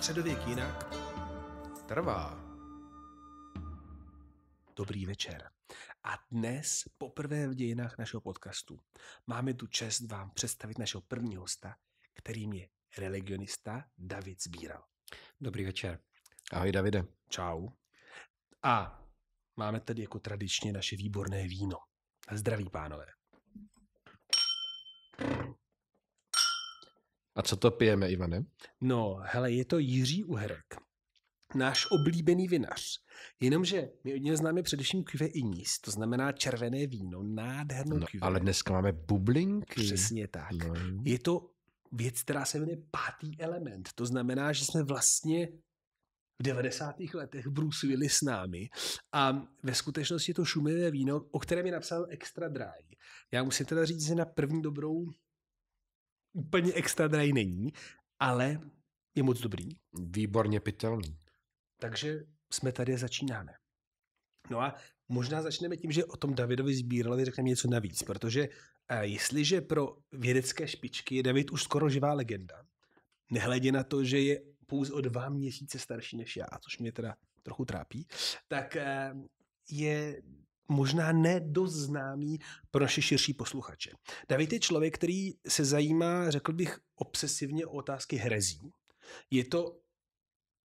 středověk jinak trvá. Dobrý večer. A dnes, poprvé v dějinách našeho podcastu, máme tu čest vám představit našeho prvního hosta, kterým je religionista David Zbíral. Dobrý večer. Ahoj Davide. Čau. A máme tady jako tradičně naše výborné víno. Zdraví pánové. A co to pijeme, Ivane? No, hele, je to Jiří Uherek. Náš oblíbený vinař. Jenomže my od něj známe především Cuvée Inis. to znamená červené víno, nádherné no, Ale dneska máme bublinky. Přesně tak. No. Je to věc, která se jmenuje pátý element. To znamená, že jsme vlastně v 90. letech brusili s námi a ve skutečnosti to šumivé víno, o kterém je napsal Extra Dry. Já musím teda říct, že na první dobrou úplně extra dry není, ale je moc dobrý. Výborně pitelný. Takže jsme tady a začínáme. No a možná začneme tím, že o tom Davidovi Zbíralovi řekneme něco navíc, protože eh, jestliže pro vědecké špičky je David už skoro živá legenda, nehledě na to, že je pouze o dva měsíce starší než já, což mě teda trochu trápí, tak eh, je možná nedoznámý pro naše širší posluchače. David je člověk, který se zajímá, řekl bych, obsesivně o otázky herezí. Je to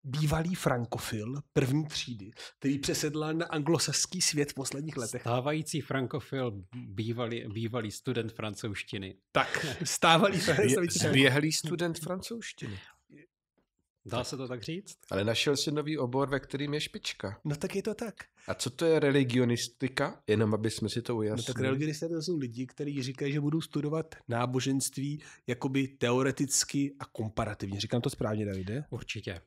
bývalý frankofil první třídy, který přesedlal na anglosaský svět v posledních letech. Stávající frankofil, bývalý, bývalý student francouzštiny. Tak, stávalý, frankofil. Zběhlý student francouzštiny. Dá se to tak říct? Ale našel si nový obor, ve kterým je špička. No tak je to tak. A co to je religionistika? Jenom aby jsme si to ujasnili. No tak religionisté to jsou lidi, kteří říkají, že budou studovat náboženství jakoby teoreticky a komparativně. Říkám to správně, Davide? Určitě.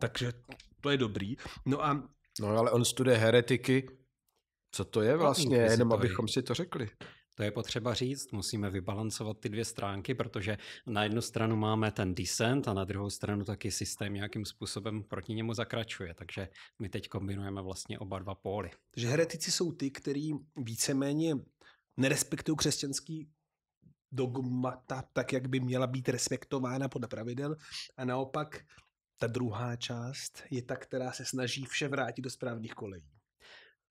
Takže to je dobrý. No a... No ale on studuje heretiky. Co to je vlastně? Jenom abychom si to řekli. To je potřeba říct, musíme vybalancovat ty dvě stránky, protože na jednu stranu máme ten descent a na druhou stranu taky systém nějakým způsobem proti němu zakračuje, takže my teď kombinujeme vlastně oba dva póly. Takže heretici jsou ty, kteří víceméně nerespektují křesťanský dogmata tak, jak by měla být respektována podle pravidel a naopak ta druhá část je ta, která se snaží vše vrátit do správných kolejí.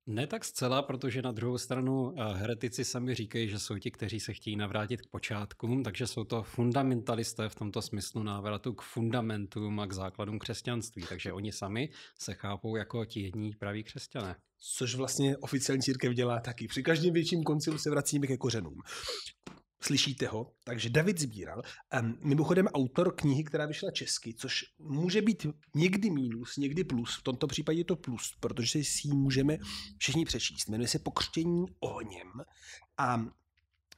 Ne tak zcela, protože na druhou stranu eh, heretici sami říkají, že jsou ti, kteří se chtějí navrátit k počátkům, takže jsou to fundamentalisté v tomto smyslu návratu k fundamentům a k základům křesťanství. Takže oni sami se chápou jako ti jední praví křesťané. Což vlastně oficiální církev dělá taky. Při každém větším koncilu se vracíme ke kořenům slyšíte ho, takže David Zbíral, um, mimochodem autor knihy, která vyšla česky, což může být někdy mínus, někdy plus, v tomto případě je to plus, protože si ji můžeme všichni přečíst. Jmenuje se Pokřtění ohněm a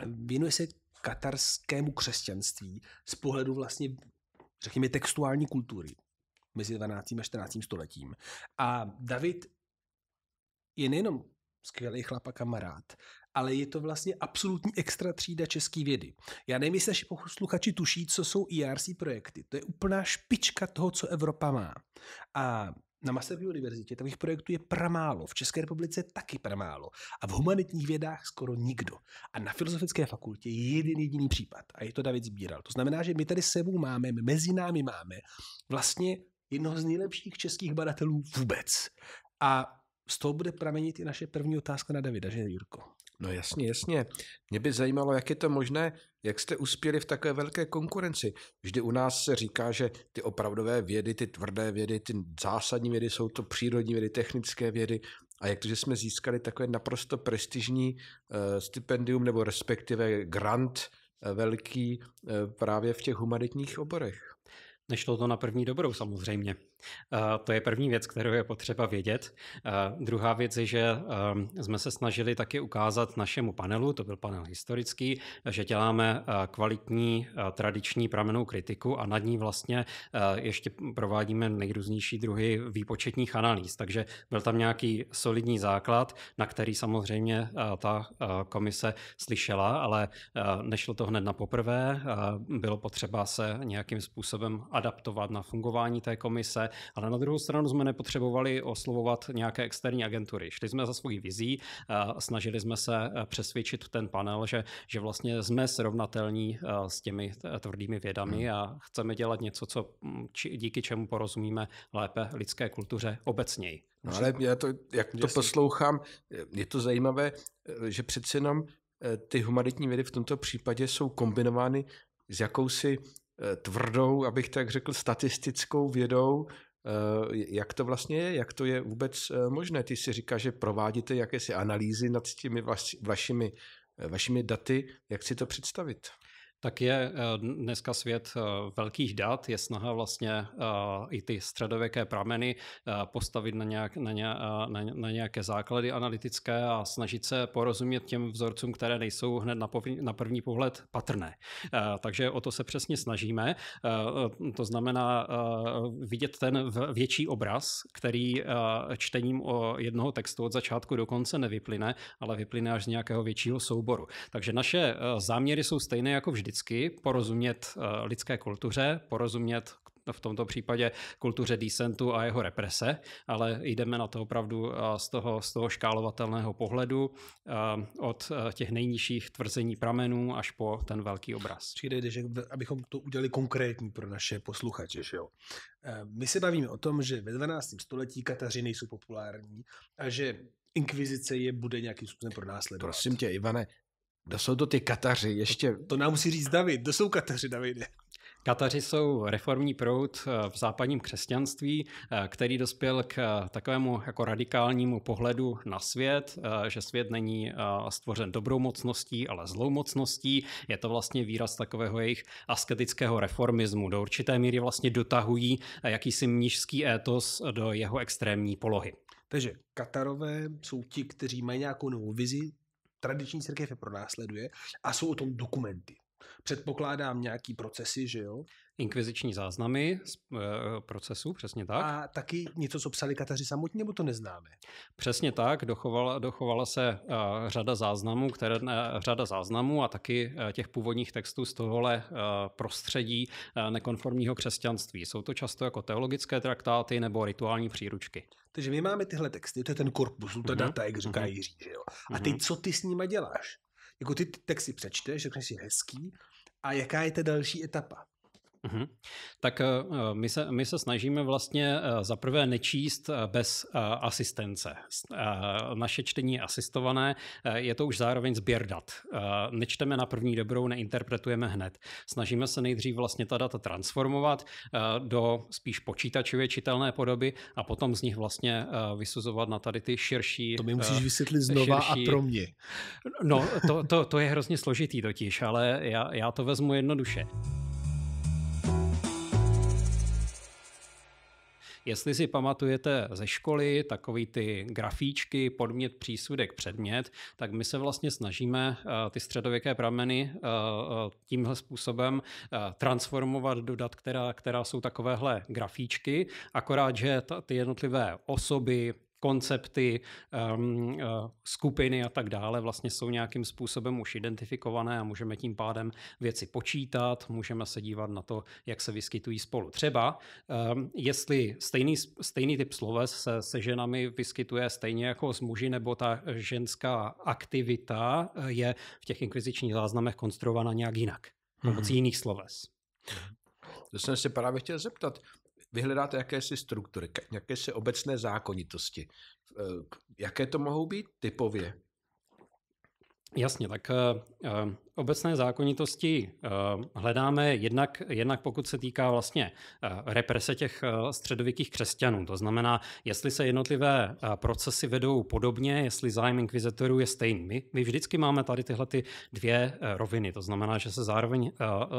věnuje se katarskému křesťanství z pohledu vlastně, řekněme, textuální kultury mezi 12. a 14. stoletím. A David je nejenom skvělý chlap a kamarád, ale je to vlastně absolutní extra třída české vědy. Já nevím, jestli naši posluchači tuší, co jsou ERC projekty. To je úplná špička toho, co Evropa má. A na Masarykově univerzitě takových projektů je pramálo, v České republice taky pramálo a v humanitních vědách skoro nikdo. A na Filozofické fakultě je jeden jediný případ a je to David Zbíral. To znamená, že my tady sebou máme, mezi námi máme vlastně jednoho z nejlepších českých badatelů vůbec. A z toho bude pramenit i naše první otázka na Davida, že Jirko? No jasně, jasně. Mě by zajímalo, jak je to možné, jak jste uspěli v takové velké konkurenci. Vždy u nás se říká, že ty opravdové vědy, ty tvrdé vědy, ty zásadní vědy jsou to přírodní vědy, technické vědy. A jak to, že jsme získali takové naprosto prestižní uh, stipendium nebo respektive grant uh, velký uh, právě v těch humanitních oborech? Nešlo to na první dobrou samozřejmě. Eh, to je první věc, kterou je potřeba vědět. Eh, druhá věc je, že eh, jsme se snažili taky ukázat našemu panelu, to byl panel historický, že děláme kvalitní tradiční pramenou kritiku a nad ní vlastně ještě provádíme nejrůznější druhy výpočetních analýz. Takže byl tam nějaký solidní základ, na který samozřejmě ta komise slyšela, ale nešlo to hned na poprvé. Bylo potřeba se nějakým způsobem adaptovat na fungování té komise, ale na druhou stranu jsme nepotřebovali oslovovat nějaké externí agentury. Šli jsme za svojí vizí, snažili jsme se eh, přesvědčit ten panel, že, že vlastně jsme srovnatelní eh, s těmi tvrdými vědami hmm. a chceme dělat něco, co mm, díky čemu porozumíme lépe lidské kultuře obecněji. No ale jako já to, jak to poslouchám, je to zajímavé, eh, že přeci jenom ty humanitní vědy v tomto případě jsou kombinovány s jakousi Eh, tvrdou, abych tak řekl, statistickou vědou, eh, jak to vlastně je, jak to je vůbec eh, možné. Ty si říkáš, že provádíte jakési analýzy nad těmi vašimi, vašimi daty, jak si to představit? Tak je eh, dneska svět eh, velkých dat, je snaha vlastně eh, i ty středověké prameny postavit na, nějak, na, ně, na, na nějaké základy analytické a snažit se porozumět těm vzorcům, které nejsou hned na, na první pohled patrné. Takže o to se přesně snažíme. To znamená vidět ten větší obraz, který čtením o jednoho textu od začátku do konce nevyplyne, ale vyplyne až z nějakého většího souboru. Takže naše záměry jsou stejné jako vždy vždycky porozumět eh, lidské kultuře, porozumět v tomto případě kultuře decentu a jeho represe, ale jdeme na to opravdu eh, z toho, z toho škálovatelného pohledu, eh, od těch nejnižších tvrzení pramenů až po ten velký obraz. Přijde, že abychom to udělali konkrétní pro naše posluchače. Že jo? My se bavíme o tom, že ve 12. století Kateřiny jsou populární a že inkvizice je bude nějakým způsobem pro následovat. Prosím tě, Ivane, kdo jsou to ty Kataři ještě? To, to nám musí říct David. Kdo jsou Kataři, Davide? Kataři jsou reformní proud eh, v západním křesťanství, eh, který dospěl k eh, takovému jako radikálnímu pohledu na svět, že svět není stvořen dobrou mocností, ale zlou mocností. Je to vlastně výraz takového jejich asketického reformismu. Do určité míry vlastně dotahují jakýsi mnižský étos do jeho extrémní polohy. Takže Katarové jsou ti, kteří mají nějakou novou vizi, tradiční církev je pronásleduje a jsou o tom dokumenty. Předpokládám nějaký procesy, že jo? Inkviziční záznamy z eh, procesu, přesně tak. A taky něco, co psali kataři samotní, nebo to neznáme? Přesně tak, dochovala, dochovala se eh, řada záznamů, které, eh, řada záznamů a taky těch původních textů z tohohle prostředí nekonformního křesťanství. Jsou to často jako teologické traktáty nebo rituální příručky. Takže my máme tyhle texty, to je ten korpus, to mm-hmm. data, jak mhm. říká mm-hmm. Jiří. Že jo? A ty, mhm. co ty s nima děláš? Jako ty texty přečteš, řekneš si hezký, a jaká je ta další etapa? Mhm. Tak uh, my se, my se snažíme vlastně uh, eh, zaprvé nečíst uh, bez asistence. Naše čtení je asistované, je to už zároveň sběr dat. Nečteme na první dobrou, neinterpretujeme hned. Snažíme se nejdřív vlastně ta data transformovat do spíš počítačově čitelné podoby a potom z nich vlastně vysuzovat na tady ty širší... To mi musíš vysvětlit znova širší... a pro mě. No, to, to, to je hrozně složitý totiž, ale já, já to vezmu jednoduše. Jestli si pamatujete ze školy takový ty grafíčky, podmět, přísudek, předmět, tak my se vlastně snažíme eh, ty středověké prameny eh, eh, tímhle způsobem transformovat do dat, která, která jsou takovéhle grafíčky, akorát, že ty jednotlivé osoby, koncepty, um, uh, skupiny a tak dále vlastně jsou nějakým způsobem už identifikované a můžeme tím pádem věci počítat, můžeme se dívat na to, jak se vyskytují spolu. Třeba um, jestli stejný, stejný typ sloves se, se ženami vyskytuje stejně jako s muži, nebo ta ženská aktivita eh, je v těch inkvizičních záznamech konstruována nějak jinak, mm-hmm. jiných sloves. Mhm. To jsem se právě chtěl zeptat vyhledáte jakési struktury, jakési obecné zákonitosti. Eh, jaké to mohou být typově? Jasně, tak eh, eh, obecné zákonitosti eh, hledáme jednak, jednak pokud se týká vlastně eh, represe těch eh, středověkých křesťanů. To znamená, jestli se jednotlivé procesy vedou podobně, jestli zájem inkvizitorů je stejný. My, my vždycky máme tady tyhle ty dvě roviny. To znamená, že se zároveň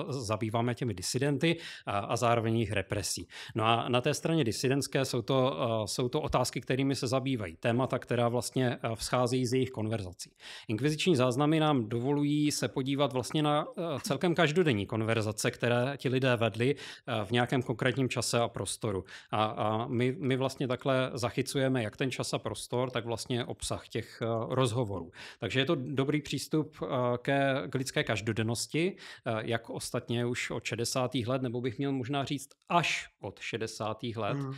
zabýváme těmi disidenty a zároveň jejich represí. No a na té straně disidentské jsou to, jsou to otázky, kterými se zabývají. Témata, která vlastně vzchází z jejich konverzací. Inkviziční záznamy nám dovolují se podívat podívat vlastně na eh, celkem každodenní konverzace, které ti lidé vedli eh, v nějakém konkrétním čase a prostoru. A, a my, my vlastně takhle zachycujeme jak ten čas a prostor, tak vlastně obsah těch eh, rozhovorů. Takže je to dobrý přístup ke, k lidské každodennosti, jak ostatně už od 60. let, nebo bych měl možná říct až od 60. let, mm.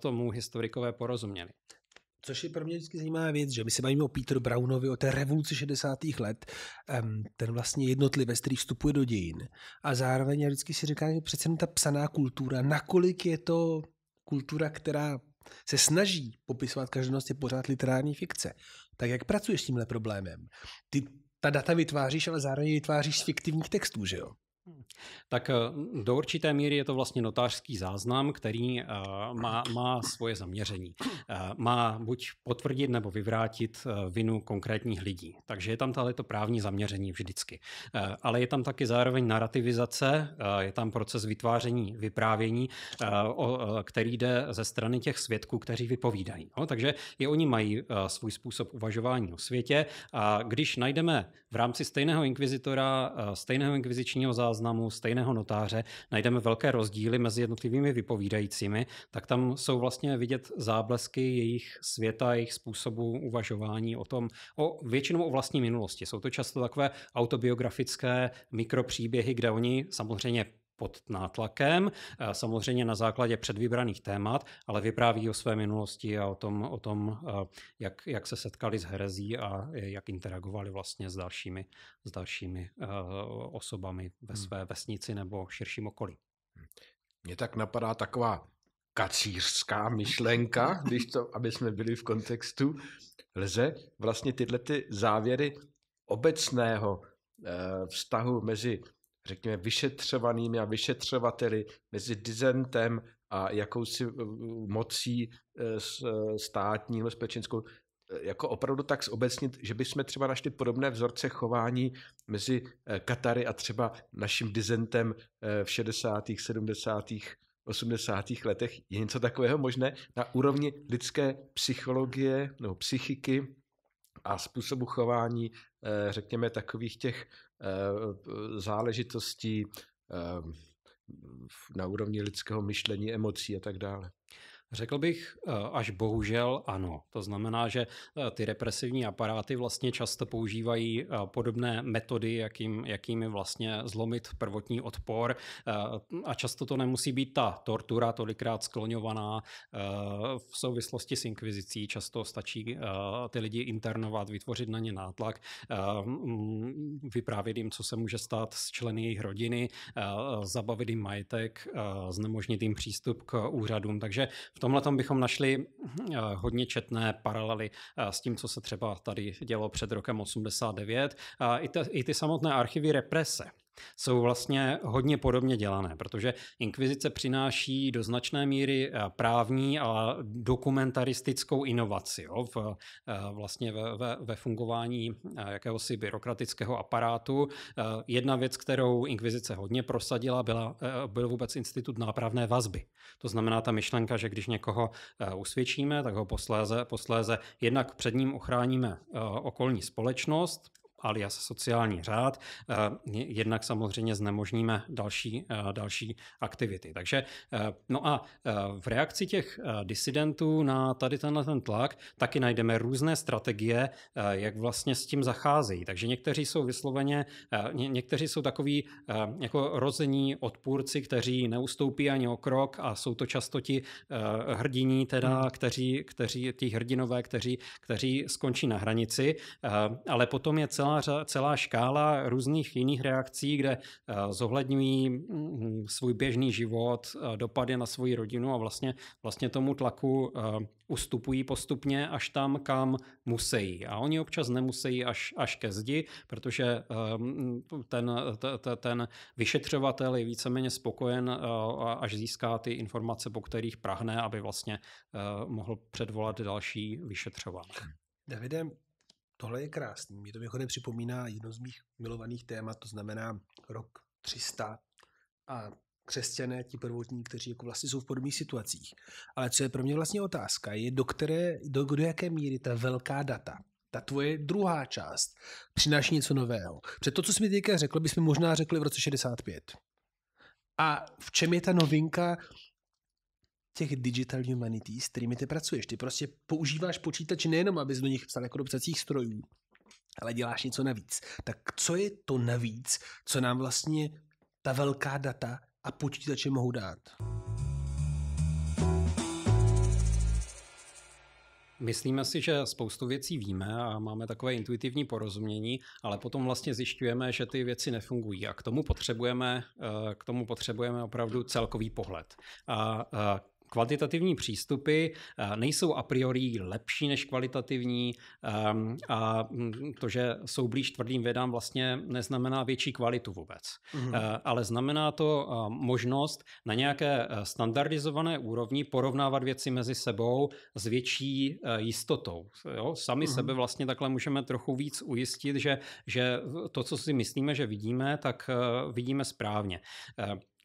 tomu historikové porozuměli. Což je pro mě vždycky zajímavá věc, že my se bavíme o Peter Brownovi, o té revoluci 60. let, ten vlastně jednotlivec, který vstupuje do dějin. A zároveň já vždycky si říkám, že přece ta psaná kultura, nakolik je to kultura, která se snaží popisovat každodennost, je pořád literární fikce. Tak jak pracuješ s tímhle problémem? Ty ta data vytváříš, ale zároveň vytváříš z fiktivních textů, že jo? Hmm. Tak eh, do určité míry je to vlastně notářský záznam, který eh, má, má svoje zaměření. Eh, má buď potvrdit nebo vyvrátit vinu konkrétních lidí. Takže je tam tady to právní zaměření vždycky. Ale je tam taky zároveň narrativizace, je tam proces vytváření vyprávění, který jde ze strany těch svědků, kteří vypovídají. No, takže i oni mají svůj způsob uvažování o světě. A když najdeme v rámci stejného inkvizitora, eh, stejného inkvizičního záznamu, stejného notáře najdeme velké rozdíly mezi jednotlivými vypovídajícími, tak tam jsou vlastně vidět záblesky jejich světa, jejich způsobu uvažování o tom, o většinou o vlastní minulosti. Jsou to často takové autobiografické mikropříběhy, kde oni samozřejmě pod nátlakem, eh, samozřejmě na základě předvybraných témat, ale vypráví o své minulosti a o tom, o tom eh, jak, jak se setkali s herezí a eh, jak interagovali vlastně s dalšími, s dalšími osobami ve hmm. své vesnici nebo širším okolí. Mně tak napadá taková kacířská myšlenka, když to, aby jsme byli v kontextu, lze vlastně tyhle ty závěry obecného vztahu mezi řekněme, vyšetřovanými a vyšetřovateli mezi dizentem a jakousi eh, mocí eh, eh, státní bezpečenskou, jako opravdu tak zobecnit, že bychom třeba našli podobné vzorce chování mezi Katary a třeba naším dizentem v 60., 70., 80. letech. Je něco takového možné na úrovni lidské psychologie nebo psychiky a způsobu chování, řekněme, takových těch Eh, záležitostí eh, na úrovni lidského myšlení, emocí a tak dále. Řekl bych eh, až bohužel ano. To znamená, že eh, ty represivní aparáty vlastně často používají eh, podobné metody, jakým, jakými vlastně zlomit prvotní odpor a často to nemusí být ta tortura tolikrát skloňovaná v souvislosti s inkvizicí. Často stačí ty lidi internovat, vytvořit na ně nátlak, vyprávět jim, co se může stát s členy jejich rodiny, zabavit jim majetek, znemožnit jim přístup k úřadům. Takže v tomhle tom bychom našli eh, hodně četné paralely eh, s tím, co se třeba tady dělo před rokem 89. I ty, i ty samotné archivy represe jsou vlastně hodně podobně dělané, protože inkvizice přináší do značné míry eh, právní a dokumentaristickou inovaci jo, v, eh, vlastně ve, ve, ve fungování eh, jakéhosi byrokratického aparátu. Jedna věc, kterou inkvizice hodně prosadila, byla, byl vůbec institut nápravné vazby. To znamená ta myšlenka, že když někoho usvědčíme, tak ho posléze, posléze jednak před ním ochráníme okolní společnost, alias sociální řád, eh, jednak samozřejmě znemožníme další, eh, další aktivity. Takže eh, no a v reakci těch disidentů na tady tenhle ten tlak taky najdeme různé strategie, jak vlastně s tím zacházejí. Takže někteří jsou vysloveně, někteří jsou takový jako rození odpůrci, kteří neustoupí ani o krok a jsou to často ti hrdiní teda, hmm. kteří, kteří, ti hrdinové, kteří, kteří skončí na hranici, ale potom je celá celá, škála různých jiných reakcí, kde eh, zohledňují mm, svůj běžný život, eh, dopady na svoji rodinu a vlastně, vlastně tomu tlaku eh, ustupují postupně až tam, kam musí. A oni občas nemusí až, až ke zdi, protože ten, ten, ten vyšetřovatel je víceméně spokojen, až získá ty informace, po kterých prahne, aby vlastně mohl předvolat další vyšetřování. Davide, Tohle je krásný. Mě to mimochodem připomíná jedno z mých milovaných témat, to znamená rok 300 a křesťané, ti prvotní, kteří jako vlastně jsou v podobných situacích. Ale co je pro mě vlastně otázka, je do, které, do, do jaké míry ta velká data, ta tvoje druhá část, přináší něco nového. Před to, co jsi mi teďka řekl, bychom možná řekli v roce 65. A v čem je ta novinka těch digital humanities, s kterými ty pracuješ. Ty prostě používáš počítač nejenom, abys do nich psal jako do psacích strojů, ale děláš něco navíc. Tak co je to navíc, co nám vlastně ta velká data a počítače mohou dát? Myslíme si, že spoustu věcí víme a máme takové intuitivní porozumění, ale potom vlastně zjišťujeme, že ty věci nefungují a k tomu potřebujeme, eh, k tomu potřebujeme opravdu celkový pohled. A eh, kvantitativní přístupy eh, nejsou a priori lepší než kvalitativní ehm, a mm, to, že jsou blíž tvrdým vědám, vlastně neznamená větší kvalitu vůbec. Mm-hmm. Ale znamená to eh, možnost na nějaké standardizované úrovni porovnávat věci mezi sebou s větší jistotou. Jo? Sami mm-hmm. sebe vlastně takhle můžeme trochu víc ujistit, že, že to, co si myslíme, že vidíme, tak vidíme správně.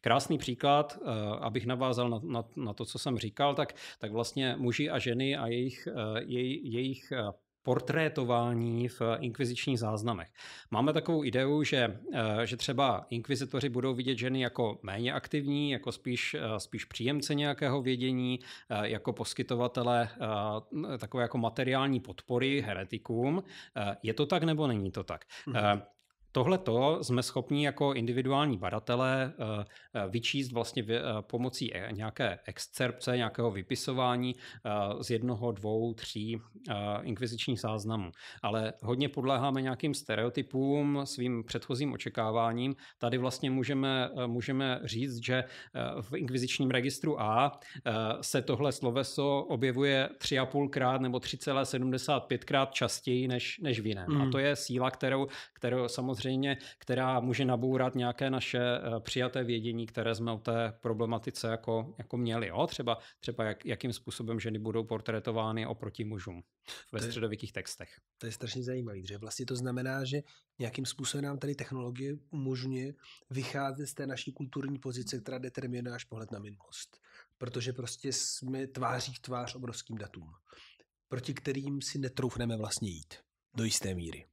Krásný příklad, eh, abych navázal na, na, na to, co jsem říkal, tak, tak vlastně muži a ženy a jejich, eh, jej, jejich eh, portrétování v inkvizičních záznamech. Máme takovou ideu, že, že třeba inkvizitoři budou vidět ženy jako méně aktivní, jako spíš, spíš příjemce nějakého vědění, jako poskytovatele takové jako materiální podpory heretikům. Je to tak nebo není to tak? Mhm. Tohle to jsme schopni jako individuální badatelé eh, eh, vyčíst vlastně eh, pomocí nějaké excerpce, nějakého vypisování z jednoho, dvou, tří inkvizičních záznamů. Ale hodně podléháme nějakým stereotypům, svým předchozím očekáváním. Tady vlastně můžeme, můžeme říct, že v inkvizičním registru A se tohle sloveso objevuje 3,5 krát nebo 3,75 krát častěji než, než v jiném. Mm. A hmm. to je síla, kterou, kterou samozřejmě samozřejmě, která může nabourat nějaké naše eh, přijaté vědění, které jsme o té problematice jako, jako měli. Jo? Třeba, třeba jak, jakým způsobem ženy budou portrétovány oproti mužům ve středověkých textech. To je strašně zajímavé, že vlastně to znamená, že nějakým způsobem nám tady technologie umožňuje vycházet z té naší kulturní pozice, která determinuje náš pohled na minulost. Protože prostě jsme tváří v tvář obrovským datům, proti kterým si netroufneme vlastně jít do jisté míry.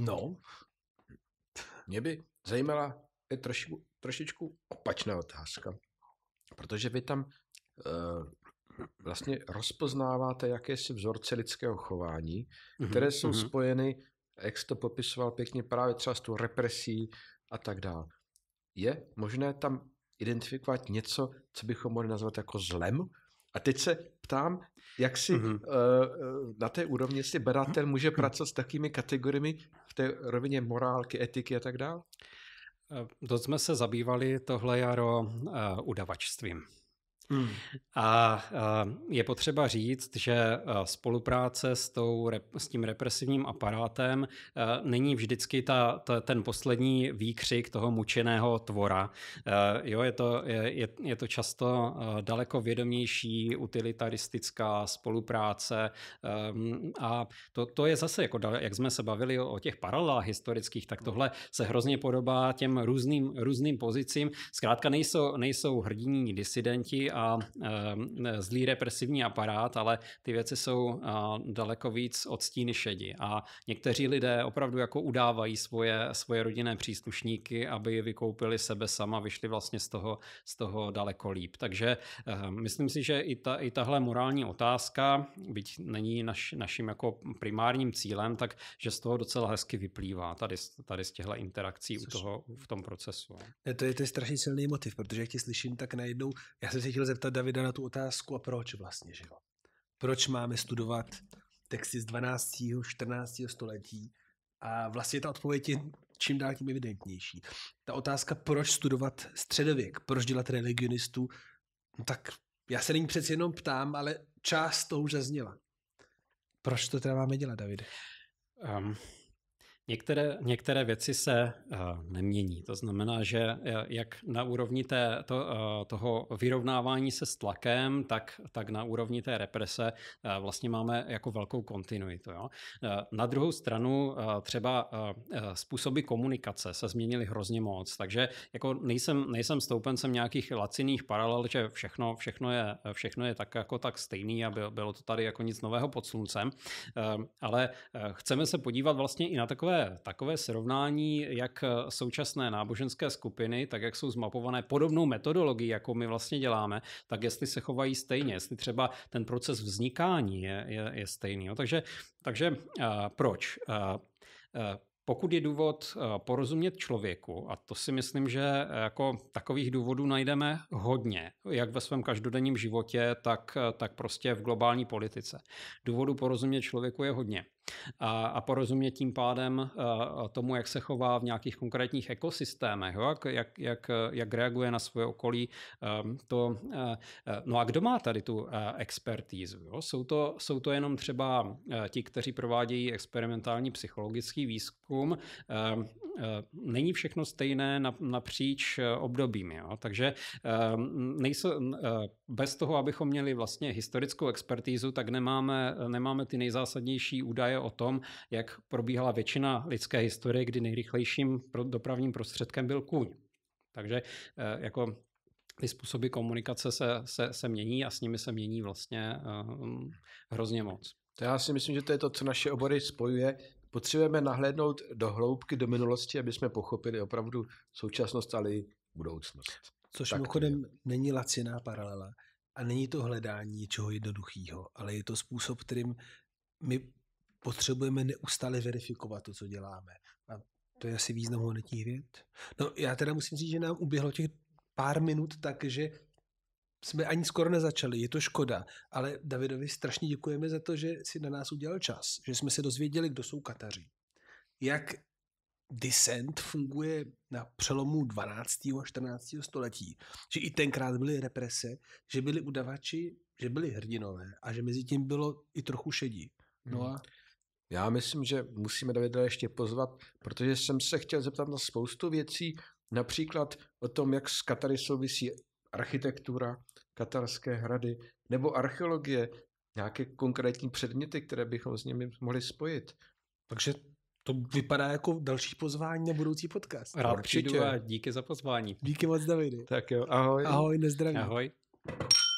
No, mě by zajímala je trošičku, trošičku opačná otázka, protože vy tam e, vlastně rozpoznáváte jakési vzorce lidského chování, mm-hmm. které jsou mm-hmm. spojeny, jak jste to popisoval pěkně, právě třeba s tou represí a tak dále. Je možné tam identifikovat něco, co bychom mohli nazvat jako zlem, a teď se ptám, jak si mm-hmm. uh, na té úrovni, jestli badatel může mhm. pracovat s takými kategoriemi v té rovině morálky, etiky a tak dále? Eh, dost jsme se zabývali tohle jaro uh, udavačstvím. Hmm. A je potřeba říct, že e, spolupráce s, tou, s tím represivním aparátem e, není vždycky ta, ta, ten poslední výkřik toho mučeného tvora. E, jo, je, to, je, je to často daleko vědomější utilitaristická spolupráce ehm, a to, to je zase, jako, jak jsme se bavili o těch paralelách historických, tak tohle se hrozně podobá těm různým, různým pozicím. Zkrátka nejsou, nejsou hrdiní disidenti a a eh, zlý represivní aparát, ale ty věci jsou eh, daleko víc od stíny šedi. A někteří lidé opravdu jako udávají svoje, svoje rodinné příslušníky, aby je vykoupili sebe sama, vyšli vlastně z toho, z toho daleko líp. Takže eh, myslím si, že i, ta, i tahle morální otázka, byť není naš, naším jako primárním cílem, tak že z toho docela hezky vyplývá tady, tady z těchto interakcí Což... u toho, v tom procesu. No. To je, to je strašně silný motiv, protože jak tě slyším, tak najednou já jsem cítil zeptat Davida na tu otázku a proč vlastně, že jo? Proč máme studovat texty z 12. 14. století? A vlastně ta odpověď je čím dál tím evidentnější. Ta otázka, proč studovat středověk, proč dělat religionistů, no tak já se nyní přeci jenom ptám, ale část to už zazněla. Proč to teda máme dělat, David? Um, ehm, Některé, některé věci se uh, nemění. To znamená, že eh, jak na úrovni té, to, uh, toho vyrovnávání se s tlakem, tak, tak na úrovni té represe uh, vlastně máme jako velkou kontinuitu. Jo? Na druhou stranu třeba způsoby komunikace se změnily hrozně moc, takže jako nejsem, nejsem stoupencem nějakých laciných paralel, že všechno, všechno, je, všechno je tak jako tak stejný a bylo to tady jako nic nového pod sluncem, ale chceme se podívat vlastně i na takové takové, srovnání, jak eh, současné náboženské skupiny, tak jak jsou zmapované podobnou metodologií, jako my vlastně děláme, tak jestli se chovají stejně, jestli třeba ten proces vznikání je, je, je stejný. Jo. Takže, takže uh, proč? Uh, uh, pokud je důvod porozumět člověku, a to si myslím, že jako takových důvodů najdeme hodně, jak ve svém každodenním životě, tak, tak prostě v globální politice. Důvodu porozumět člověku je hodně a, a porozumět tím pádem tomu, jak se chová v nějakých konkrétních ekosystémech, jo? Jak, jak, jak reaguje na svoje okolí. Ehm, to, e, e, no a kdo má tady tu e, expertízu? Jo? Jsou, to, jsou to jenom třeba ti, kteří provádějí experimentální psychologický výzkum. Ehm, není všechno stejné napříč obdobím. Jo? Takže ehm, nejsou, bez toho, abychom měli vlastně historickou expertízu, tak nemáme, nemáme ty nejzásadnější údaje o tom, jak probíhala většina lidské historie, kdy nejrychlejším dopravním prostředkem byl kůň. Takže eh, jako ty způsoby komunikace se, se, se mění a s nimi se mění vlastně eh, hrozně moc. To já si myslím, že to je to, co naše obory spojuje. Potřebujeme nahlédnout do hloubky, do minulosti, aby jsme pochopili opravdu současnost, ale i budoucnost. Což tak mimochodem není laciná paralela a není to hledání něčeho jednoduchého, ale je to způsob, kterým my potřebujeme neustále verifikovat to, co děláme. A to je asi význam monetních věd. No já teda musím říct, že nám uběhlo těch pár minut tak, že jsme ani skoro nezačali, je to škoda, ale Davidovi strašně děkujeme za to, že si na nás udělal čas, že jsme se dozvěděli, kdo jsou Kataři. Jak Dissent funguje na přelomu 12. a 14. století. Že i tenkrát byly represe, že byli udavači, že byli hrdinové a že mezi tím bylo i trochu šedí. No hmm. a já myslím, že musíme Davida ještě pozvat, protože jsem se chtěl zeptat na spoustu věcí, například o tom, jak s Katary souvisí architektura, katarské hrady, nebo archeologie, nějaké konkrétní předměty, které bychom s nimi mohli spojit. Takže to vypadá jako další pozvání na budoucí podcast. Rád Určitě. přijdu a díky za pozvání. Díky moc, Davide. Tak jo, ahoj. Ahoj, nezdravím. Ahoj.